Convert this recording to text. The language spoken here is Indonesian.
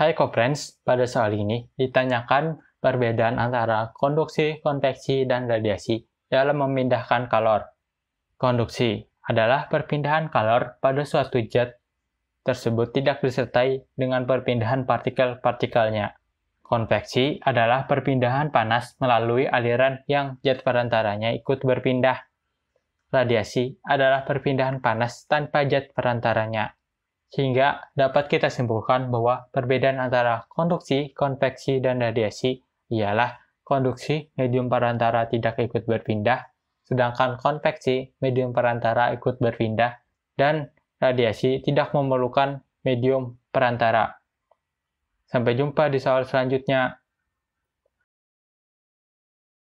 Hai Coprens, pada soal ini ditanyakan perbedaan antara konduksi, konveksi, dan radiasi dalam memindahkan kalor. Konduksi adalah perpindahan kalor pada suatu zat tersebut tidak disertai dengan perpindahan partikel-partikelnya. Konveksi adalah perpindahan panas melalui aliran yang zat perantaranya ikut berpindah. Radiasi adalah perpindahan panas tanpa zat perantaranya sehingga dapat kita simpulkan bahwa perbedaan antara konduksi, konveksi, dan radiasi ialah konduksi medium perantara tidak ikut berpindah, sedangkan konveksi medium perantara ikut berpindah, dan radiasi tidak memerlukan medium perantara. Sampai jumpa di soal selanjutnya.